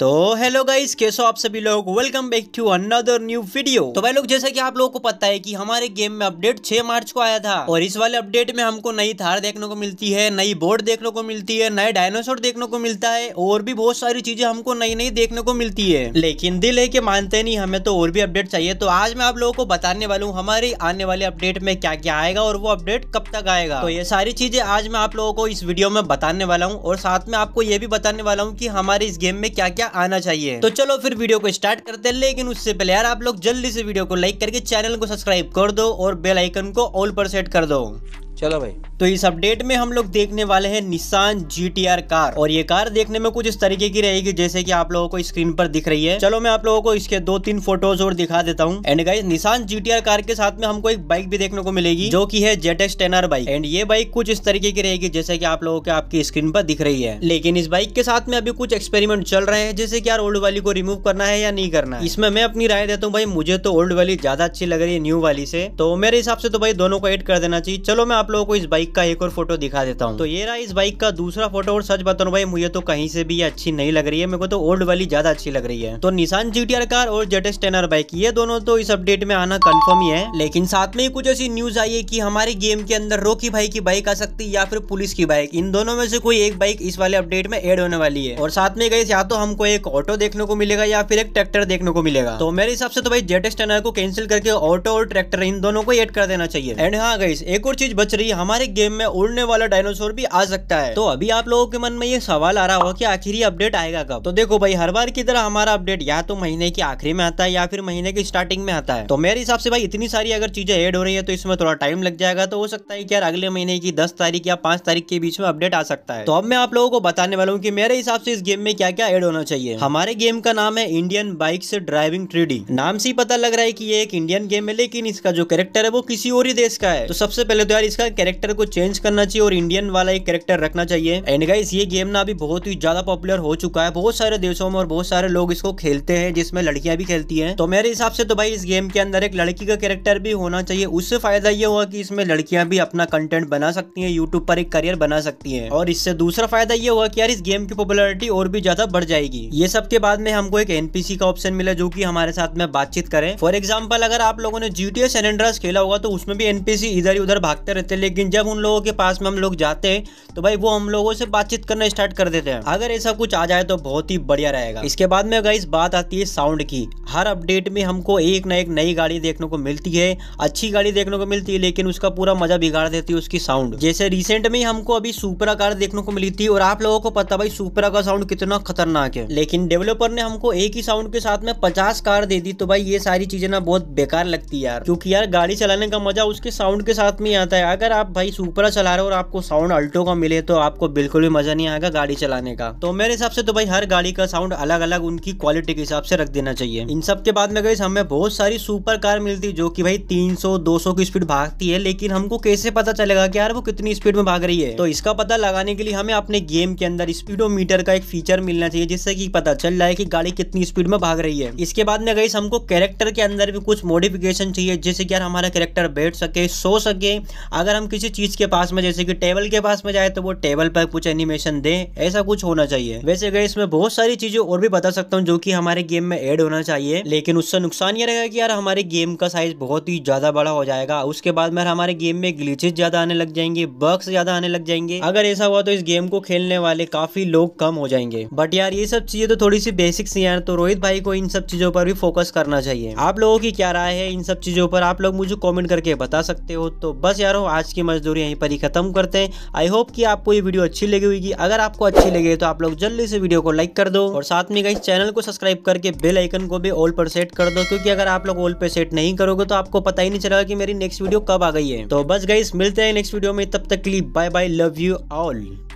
तो hello guys कैसे हो आप सभी लोग welcome back to another new video तो भाई लोग जैसा कि आप लोगों को पता है कि हमारे गेम में अपडेट 6 मार्च को आया था और इस वाले अपडेट में हमको नई थार देखने को मिलती है नई बोर्ड देखने को मिलती है नए डायनासोर देखने को मिलता है और भी बहुत सारी चीजें हमको नई नई देखने को मिलती है लेकिन दिल है की मानते नहीं हमें तो और भी अपडेट चाहिए तो आज मैं आप लोगों को बताने वाला हूँ हमारे आने वाले अपडेट में क्या क्या आएगा और वो अपडेट कब तक आएगा तो ये सारी चीजें आज मैं आप लोगों को इस वीडियो में बताने वाला हूँ और साथ में आपको ये भी बताने वाला हूँ की हमारे इस गेम में क्या क्या आइडिया आना चाहिए तो चलो फिर वीडियो को स्टार्ट करते हैं लेकिन उससे पहले यार आप लोग जल्दी से वीडियो को लाइक करके चैनल को सब्सक्राइब कर दो और बेलाइकन को ऑल पर सेट कर दो चलो भाई तो इस अपडेट में हम लोग देखने वाले हैं निशान जी कार और ये कार देखने में कुछ इस तरीके की रहेगी जैसे कि आप लोगों को स्क्रीन पर दिख रही है चलो मैं आप लोगों को इसके दो तीन फोटोज और दिखा देता हूँ एंड गाइस निशान जी कार के साथ में हमको एक बाइक भी देखने को मिलेगी जो की है जेट आर बाइक एंड ये बाइक कुछ इस तरीके की रहेगी जैसे की आप लोगों के आपकी स्क्रीन पर दिख रही है लेकिन इस बाइक के साथ में अभी कुछ एक्सपेरिमेंट चल रहे हैं जैसे की यार ओल्ड वाली को रिमूव करना है या नहीं करना इसमें मैं अपनी राय देता हूँ भाई मुझे तो ओल्ड वाली ज्यादा अच्छी लग रही है न्यू वाली से तो मेरे हिसाब से तो भाई दोनों को एड कर देना चाहिए चलो मैं आप आप लोगों को इस बाइक का एक और फोटो दिखा देता हूँ तो ये रहा इस बाइक का दूसरा फोटो और सच बताऊँ भाई मुझे तो कहीं से भी अच्छी नहीं लग रही है मेरे को तो ओल्ड वाली ज्यादा अच्छी लग रही है तो निशान जीटीआर कार और जेटेस टेनर बाइक ये दोनों तो इस अपडेट में आना कन्फर्म ही है लेकिन साथ में ही कुछ ऐसी न्यूज आई है की हमारे गेम के अंदर रोकी भाई की बाइक आ सकती है या फिर पुलिस की बाइक इन दोनों में से कोई एक बाइक इस वाले अपडेट में एड होने वाली है और साथ में गई या तो हमको एक ऑटो देखने को मिलेगा या फिर एक ट्रैक्टर देखने को मिलेगा तो मेरे हिसाब से तो भाई जेटेस टेनर को कैंसिल करके ऑटो और ट्रैक्टर इन दोनों को एड कर देना चाहिए एंड हाँ गई एक और चीज बच रही हमारे गेम में उड़ने वाला डायनासोर भी आ सकता है तो अभी आप लोगों के मन में ये सवाल आ रहा होगा कि आखिर ये अपडेट आएगा कब तो देखो भाई हर बार की तरह हमारा अपडेट या तो महीने की आखिरी में आता है या फिर महीने की स्टार्टिंग में आता है तो मेरे हिसाब से भाई इतनी सारी अगर चीजें एड हो रही है तो इसमें थोड़ा टाइम लग जाएगा तो हो सकता है कि यार अगले महीने की दस तारीख या पांच तारीख के बीच में अपडेट आ सकता है तो अब मैं आप लोगों को बताने वाला हूँ की मेरे हिसाब से इस गेम में क्या क्या एड होना चाहिए हमारे गेम का नाम है इंडियन बाइक ड्राइविंग थ्री नाम से ही पता लग रहा है की ये एक इंडियन गेम है लेकिन इसका जो कैरेक्टर है वो किसी और ही देश का है तो सबसे पहले तो यार इसका का कैरेक्टर को चेंज करना चाहिए और इंडियन वाला एक कैरेक्टर रखना चाहिए एंड गाइस ये गेम ना अभी बहुत ही ज्यादा पॉपुलर हो चुका है बहुत सारे देशों में और बहुत सारे लोग इसको खेलते हैं जिसमें लड़कियां भी खेलती है तो मेरे हिसाब से तो भाई इस गेम के अंदर एक लड़की का कैरेक्टर भी होना चाहिए उससे फायदा ये हुआ की इसमें लड़कियां भी अपना कंटेंट बना सकती है यूट्यूब पर एक करियर बना सकती है और इससे दूसरा फायदा ये हुआ कि यार इस गेम की पॉपुलरिटी और भी ज्यादा बढ़ जाएगी ये सब के बाद में हमको एक एनपीसी का ऑप्शन मिला जो की हमारे साथ में बातचीत करे फॉर एग्जाम्पल अगर आप लोगों ने जीटीएस सैन खेला होगा तो उसमें भी एनपीसी इधर उधर भागते रहते लेकिन जब उन लोगों के पास में हम लोग जाते हैं तो भाई वो हम लोगों से बातचीत करना स्टार्ट कर देते हैं अगर ऐसा कुछ आ जाए तो बहुत ही बढ़िया रहेगा इसके बाद में गाइस बात आती है साउंड की हर अपडेट में हमको एक ना एक नई गाड़ी देखने को मिलती है अच्छी गाड़ी देखने को मिलती है लेकिन उसका पूरा मजा बिगाड़ देती है उसकी साउंड जैसे रिसेंट में हमको अभी सुपरा कार देखने को मिली थी और आप लोगों को पता भाई सुपरा का साउंड कितना खतरनाक है लेकिन डेवलपर ने हमको एक ही साउंड के साथ में पचास कार दे दी तो भाई ये सारी चीजें ना बहुत बेकार लगती है यार क्योंकि यार गाड़ी चलाने का मजा उसके साउंड के साथ में आता है अगर अगर आप भाई सुपरा चला रहे हो और आपको साउंड अल्टो का मिले तो आपको बिल्कुल भी मजा नहीं आएगा गाड़ी चलाने का तो मेरे हिसाब से तो भाई हर गाड़ी का साउंड अलग अलग उनकी क्वालिटी के हिसाब से रख देना चाहिए इन सब के बाद में गई हमें बहुत सारी सुपर कार मिलती जो की भाई तीन सौ की स्पीड भागती है लेकिन हमको कैसे पता चलेगा की यार वो कितनी स्पीड में भाग रही है तो इसका पता लगाने के लिए हमें अपने गेम के अंदर स्पीडो का एक फीचर मिलना चाहिए जिससे की पता चल रहा है की गाड़ी कितनी स्पीड में भाग रही है इसके बाद में गई हमको कैरेक्टर के अंदर भी कुछ मॉडिफिकेशन चाहिए जैसे कि यार हमारा कैरेक्टर बैठ सके सो सके अगर हम किसी चीज के पास में जैसे कि टेबल के पास में जाए तो वो टेबल पर कुछ एनिमेशन दे ऐसा कुछ होना चाहिए वैसे गए इसमें बहुत सारी चीजें और भी बता सकता हूँ जो की हमारे गेम में एड होना चाहिए लेकिन उससे नुकसान ये रहेगा की यार हमारे गेम का साइज बहुत ही ज्यादा बड़ा हो जाएगा उसके बाद में हमारे गेम में ग्लीचेज ज्यादा आने लग जाएंगे बग्स ज्यादा आने लग जाएंगे अगर ऐसा हुआ तो इस गेम को खेलने वाले काफी लोग कम हो जाएंगे बट यार ये सब चीजें तो थोड़ी सी बेसिक्स यार तो रोहित भाई को इन सब चीजों पर भी फोकस करना चाहिए आप लोगों की क्या राय है इन सब चीजों पर आप लोग मुझे कॉमेंट करके बता सकते हो तो बस यार आज आज की मजदूरी यहीं पर ही खत्म करते हैं आई होप कि आपको ये वीडियो अच्छी लगी होगी अगर आपको अच्छी लगे तो आप लोग जल्दी से वीडियो को लाइक कर दो और साथ में इस चैनल को सब्सक्राइब करके बेल आइकन को भी ऑल पर सेट कर दो क्योंकि अगर आप लोग ऑल पर सेट नहीं करोगे तो आपको पता ही नहीं चलेगा कि मेरी नेक्स्ट वीडियो कब आ गई है तो बस गई मिलते हैं नेक्स्ट वीडियो में तब तक लिए bye bye love you all